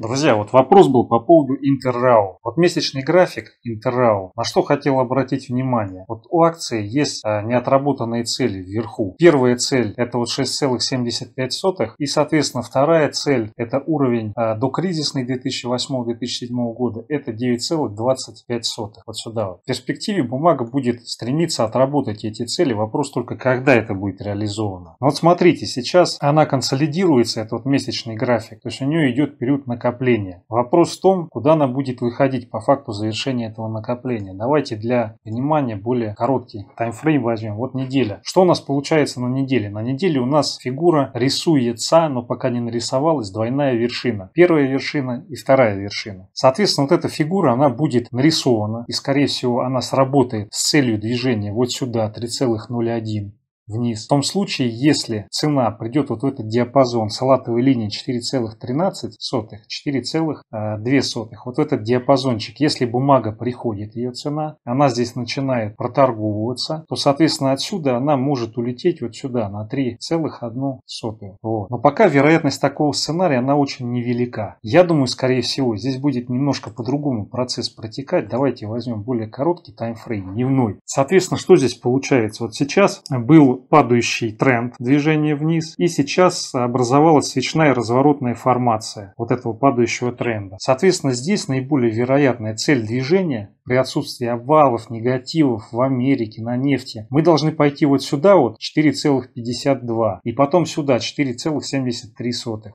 Друзья, вот вопрос был по поводу Интеррау. Вот месячный график Интеррау. На что хотел обратить внимание? Вот у акции есть а, неотработанные цели вверху. Первая цель это вот 6,75 и соответственно вторая цель это уровень а, до кризисной 2008-2007 года это 9,25. Вот сюда. Вот. В перспективе бумага будет стремиться отработать эти цели. Вопрос только когда это будет реализовано. вот смотрите, сейчас она консолидируется, это вот месячный график. То есть у нее идет период на накопления. Вопрос в том, куда она будет выходить по факту завершения этого накопления. Давайте для понимания более короткий таймфрейм возьмем. Вот неделя. Что у нас получается на неделе? На неделе у нас фигура рисуется, но пока не нарисовалась, двойная вершина. Первая вершина и вторая вершина. Соответственно, вот эта фигура, она будет нарисована и, скорее всего, она сработает с целью движения вот сюда 3,01 вниз. В том случае, если цена придет вот в этот диапазон салатовой линии 4,13, 4,2, вот в этот диапазончик, если бумага приходит, ее цена, она здесь начинает проторговываться, то, соответственно, отсюда она может улететь вот сюда на 3,1. Вот. Но пока вероятность такого сценария, она очень невелика. Я думаю, скорее всего, здесь будет немножко по-другому процесс протекать. Давайте возьмем более короткий таймфрейм, дневной. Соответственно, что здесь получается? Вот сейчас был падающий тренд движения вниз, и сейчас образовалась свечная разворотная формация вот этого падающего тренда. Соответственно, здесь наиболее вероятная цель движения при отсутствии обвалов, негативов в Америке на нефти, мы должны пойти вот сюда вот 4,52 и потом сюда 4,73.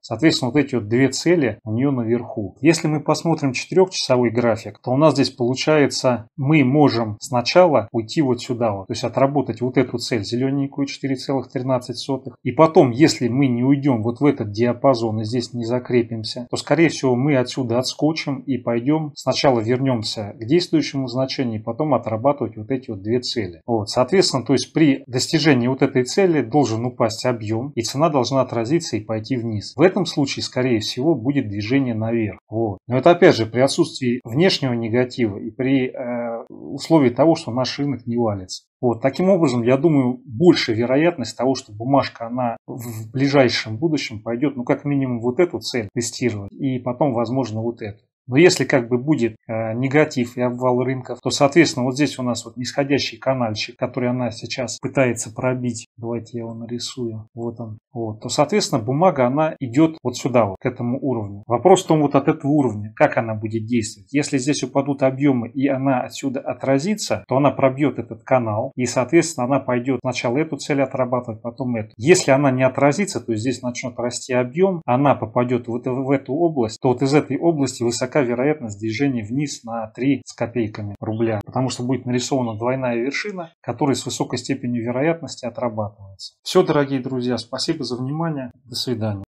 Соответственно, вот эти вот две цели у нее наверху. Если мы посмотрим четырехчасовой график, то у нас здесь получается мы можем сначала уйти вот сюда вот, то есть отработать вот эту цель зелененькую маленькую 4,13. И потом, если мы не уйдем вот в этот диапазон и здесь не закрепимся, то, скорее всего, мы отсюда отскочим и пойдем, сначала вернемся к действующему значению, потом отрабатывать вот эти вот две цели. Вот, соответственно, то есть при достижении вот этой цели должен упасть объем, и цена должна отразиться и пойти вниз. В этом случае, скорее всего, будет движение наверх. Вот. Но это, опять же, при отсутствии внешнего негатива и при э, условии того, что наш рынок не валится. Вот, таким образом, я думаю, большая вероятность того, что бумажка, она в ближайшем будущем пойдет, ну, как минимум, вот эту цель тестировать, и потом, возможно, вот эту. Но если как бы будет э, негатив и обвал рынков, то, соответственно, вот здесь у нас вот нисходящий канальчик, который она сейчас пытается пробить Давайте я его нарисую. Вот он. Вот. То, соответственно, бумага, она идет вот сюда, вот к этому уровню. Вопрос в том, вот от этого уровня, как она будет действовать. Если здесь упадут объемы и она отсюда отразится, то она пробьет этот канал. И, соответственно, она пойдет сначала эту цель отрабатывать, потом эту. Если она не отразится, то здесь начнет расти объем, она попадет вот в эту область, то вот из этой области высока вероятность движения вниз на 3 с копейками рубля. Потому что будет нарисована двойная вершина, которая с высокой степенью вероятности отрабатывает отрабатывается. Все, дорогие друзья, спасибо за внимание. До свидания.